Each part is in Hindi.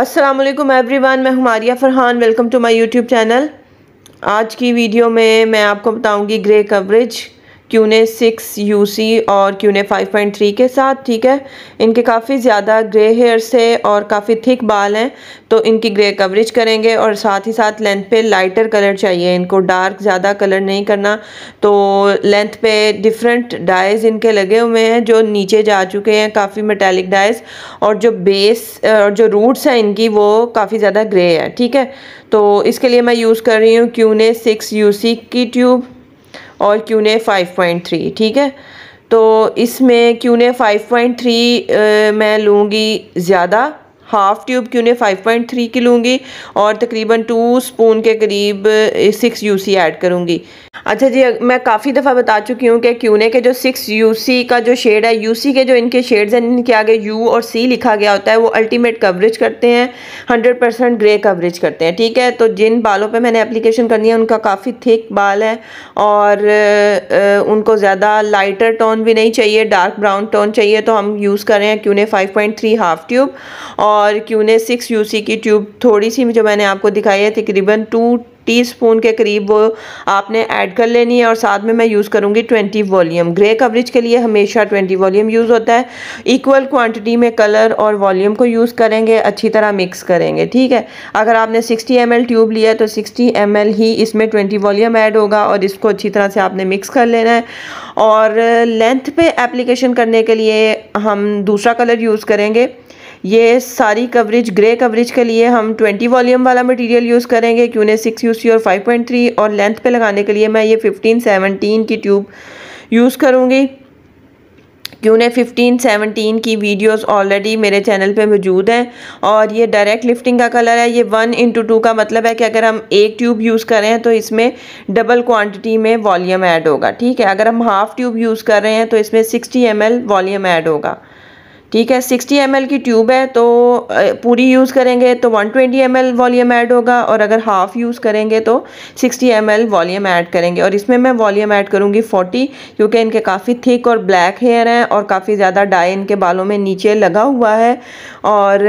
अस्सलाम वालेकुम एवरीवन मैं हमारिया Farhan welcome to my YouTube channel आज की वीडियो में मैं आपको बताऊंगी grey coverage Keune six C और क्यूने फाइव पॉइंट थ्री के साथ ठीक है इनके काफ़ी ज़्यादा ग्रे हेयर्स है और काफ़ी थिक बाल हैं तो इनकी ग्रे कवरेज करेंगे और साथ ही साथ लेंथ पे लाइटर कलर चाहिए इनको डार्क ज़्यादा कलर नहीं करना तो लेंथ पे डिफरेंट डाइज इनके लगे हुए हैं जो नीचे जा चुके हैं काफ़ी मेटेलिक डाइज और जो बेस और जो रूट्स हैं इनकी वो काफ़ी ज़्यादा ग्रे है ठीक है तो इसके लिए मैं यूज़ कर रही हूँ क्यूने सिक्स सी की ट्यूब और क्यूने 5.3 ठीक है तो इसमें क्यूने 5.3 मैं लूँगी ज़्यादा हाफ़ ट्यूब क्यूने 5.3 की लूँगी और तकरीबन टू स्पून के करीब सिक्स यूसी ऐड करूँगी अच्छा जी मैं काफ़ी दफ़ा बता चुकी हूँ कि क्यूने के जो सिक्स यूसी का जो शेड है यूसी के जो इनके शेड्स हैं इनके आगे यू और सी लिखा गया होता है वो अल्टीमेट कवरेज करते हैं हंड्रेड परसेंट ग्रे कवरेज करते हैं ठीक है तो जिन बालों पे मैंने एप्लीकेशन करनी है उनका काफ़ी थिक बाल है और उनको ज़्यादा लाइटर टोन भी नहीं चाहिए डार्क ब्राउन टोन चाहिए तो हम यूज़ कर रहे हैं Keune five point three half tube और क्यूने सिक्स यू की ट्यूब थोड़ी सी जो मैंने आपको दिखाई है तकरीबन टू टीस्पून के करीब वो आपने ऐड कर लेनी है और साथ में मैं यूज़ करूँगी 20 वॉल्यूम ग्रे कवरेज के लिए हमेशा 20 वॉल्यूम यूज़ होता है इक्वल क्वांटिटी में कलर और वॉल्यूम को यूज़ करेंगे अच्छी तरह मिक्स करेंगे ठीक है अगर आपने 60 एम ट्यूब लिया तो 60 एम ही इसमें 20 वॉल्यूम ऐड होगा और इसको अच्छी तरह से आपने मिक्स कर लेना है और लेंथ पे एप्लीकेशन करने के लिए हम दूसरा कलर यूज़ करेंगे ये सारी कवरेज ग्रे कवरेज के लिए हम 20 वॉल्यूम वाला मटेरियल यूज़ करेंगे क्यूने सिक्स यू और 5.3 और लेंथ पे लगाने के लिए मैं ये 15 17 की ट्यूब यूज़ करूँगी क्यूने फ़िफ्टीन सेवनटीन की वीडियोस ऑलरेडी मेरे चैनल पे मौजूद हैं और ये डायरेक्ट लिफ्टिंग का कलर है ये वन इंटू टू का मतलब है कि अगर हम एक ट्यूब यूज़ तो कर रहे हैं तो इसमें डबल क्वांटिटी में वॉल्यूम ऐड होगा ठीक है अगर हम हाफ़ ट्यूब यूज़ कर रहे हैं तो इसमें 60 एम वॉल्यूम ऐड होगा ठीक है 60 एम की ट्यूब है तो पूरी यूज़ करेंगे तो 120 ट्वेंटी वॉल्यूम ऐड होगा और अगर हाफ़ यूज़ करेंगे तो 60 एम वॉल्यूम ऐड करेंगे और इसमें मैं वॉल्यूम ऐड करूँगी 40 क्योंकि इनके काफ़ी थिक और ब्लैक हेयर हैं और काफ़ी ज़्यादा डाई इनके बालों में नीचे लगा हुआ है और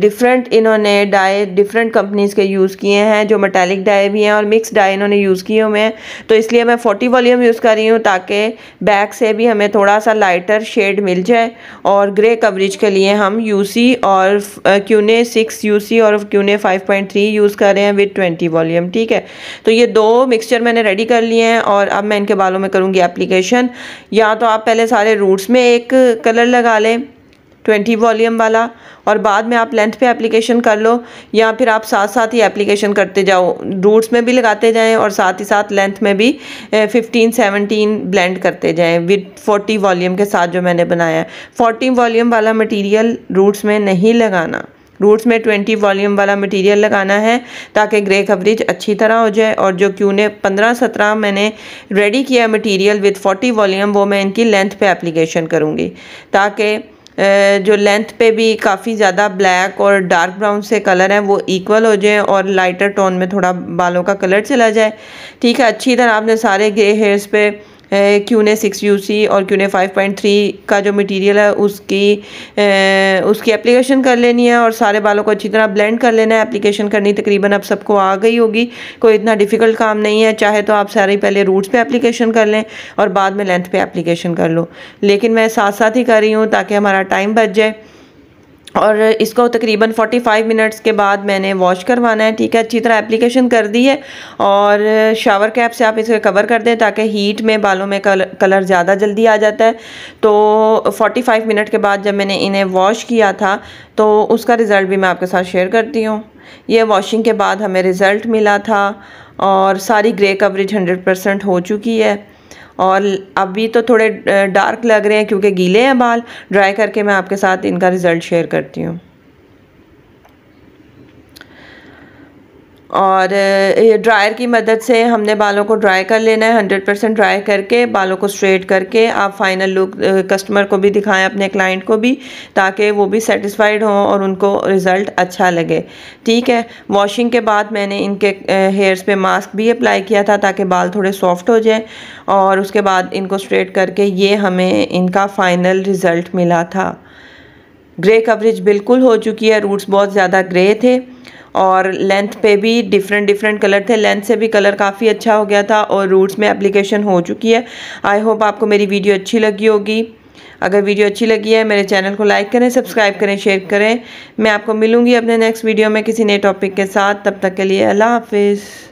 डिफरेंट इन्होंने डाई डिफरेंट कंपनीज़ के यूज़ किए हैं जो मेटेलिक डाई भी हैं और मिक्स डाई इन्होंने यूज़ किए हुए हैं तो इसलिए मैं फोर्टी वॉल्यूम यूज़ कर रही हूँ ताकि बैक से भी हमें थोड़ा सा लाइटर शेड मिल जाए और ग्रे कवरेज के लिए हम यू सी और ने सिक्स यू सी और Keune five point three use कर रहे हैं विथ ट्वेंटी वॉल्यूम ठीक है तो ये दो मिक्सचर मैंने रेडी कर लिए हैं और अब मैं इनके बालों में करूँगी एप्लीकेशन या तो आप पहले सारे रूट्स में एक कलर लगा लें ट्वेंटी वॉल्यूम वाला और बाद में आप लेंथ पे एप्लीकेशन कर लो या फिर आप साथ साथ ही एप्लीकेशन करते जाओ रूट्स में भी लगाते जाएं और साथ ही साथ लेंथ में भी फिफ्टीन सेवनटीन ब्लेंड करते जाएं विद फोर्टी वॉल्यूम के साथ जो मैंने बनाया है फोर्टी वॉल्यूम वाला मटीरियल रूट्स में नहीं लगाना रूट्स में ट्वेंटी वॉल्यूम वाला मटीरियल लगाना है ताकि ग्रे कवरेज अच्छी तरह हो जाए और जो क्यों ने पंद्रह सत्रह मैंने रेडी किया मटीरियल विद फोर्टी वॉल्यूम वो मैं इनकी लेंथ पे एप्लीकेशन करूँगी ताकि जो लेंथ पे भी काफ़ी ज़्यादा ब्लैक और डार्क ब्राउन से कलर हैं वो इक्वल हो जाए और लाइटर टोन में थोड़ा बालों का कलर चला जाए ठीक है अच्छी तरह आपने सारे ग्रे हेयर्स पे Keune six U C और क्यू ने फाइव पॉइंट थ्री का जो मटेरियल है उसकी उसकी एप्लीकेशन कर लेनी है और सारे बालों को अच्छी तरह ब्लेंड कर लेना है एप्लीकेशन करनी तकरीबन अब सबको आ गई होगी कोई इतना डिफ़िकल्ट काम नहीं है चाहे तो आप सारे पहले रूट्स पे एप्लीकेशन कर लें और बाद में लेंथ पे एप्लीकेशन कर लो लेकिन मैं साथ साथ ही कर रही हूँ ताकि हमारा टाइम बच जाए और इसको तकरीबन 45 मिनट्स के बाद मैंने वॉश करवाना है ठीक है अच्छी तरह एप्लीकेशन कर दी है और शावर कैप से आप इसे कवर कर दें ताकि हीट में बालों में कल कलर ज़्यादा जल्दी आ जाता है तो 45 मिनट के बाद जब मैंने इन्हें वॉश किया था तो उसका रिज़ल्ट भी मैं आपके साथ शेयर करती हूँ ये वॉशिंग के बाद हमें रिज़ल्ट मिला था और सारी ग्रे कवरेज हंड्रेड हो चुकी है और अभी तो थोड़े डार्क लग रहे हैं क्योंकि गीले हैं बाल ड्राई करके मैं आपके साथ इनका रिज़ल्ट शेयर करती हूँ और ये ड्रायर की मदद से हमने बालों को ड्राई कर लेना है हंड्रेड परसेंट ड्राई करके बालों को स्ट्रेट करके आप फाइनल लुक कस्टमर को भी दिखाएं अपने क्लाइंट को भी ताकि वो भी सेटिस्फाइड हों और उनको रिज़ल्ट अच्छा लगे ठीक है वॉशिंग के बाद मैंने इनके हेयर्स पे मास्क भी अप्लाई किया था ताकि बाल थोड़े सॉफ्ट हो जाएँ और उसके बाद इनको स्ट्रेट करके ये हमें इनका फ़ाइनल रिज़ल्ट मिला था ग्रे कवरेज बिल्कुल हो चुकी है रूट्स बहुत ज़्यादा ग्रे थे और लेंथ पे भी डिफरेंट डिफरेंट कलर थे लेंथ से भी कलर काफ़ी अच्छा हो गया था और रूट्स में एप्लीकेशन हो चुकी है आई होप आपको मेरी वीडियो अच्छी लगी होगी अगर वीडियो अच्छी लगी है मेरे चैनल को लाइक करें सब्सक्राइब करें शेयर करें मैं आपको मिलूँगी अपने नेक्स्ट वीडियो में किसी नए टॉपिक के साथ तब तक के लिए अल्लाह हाफिज़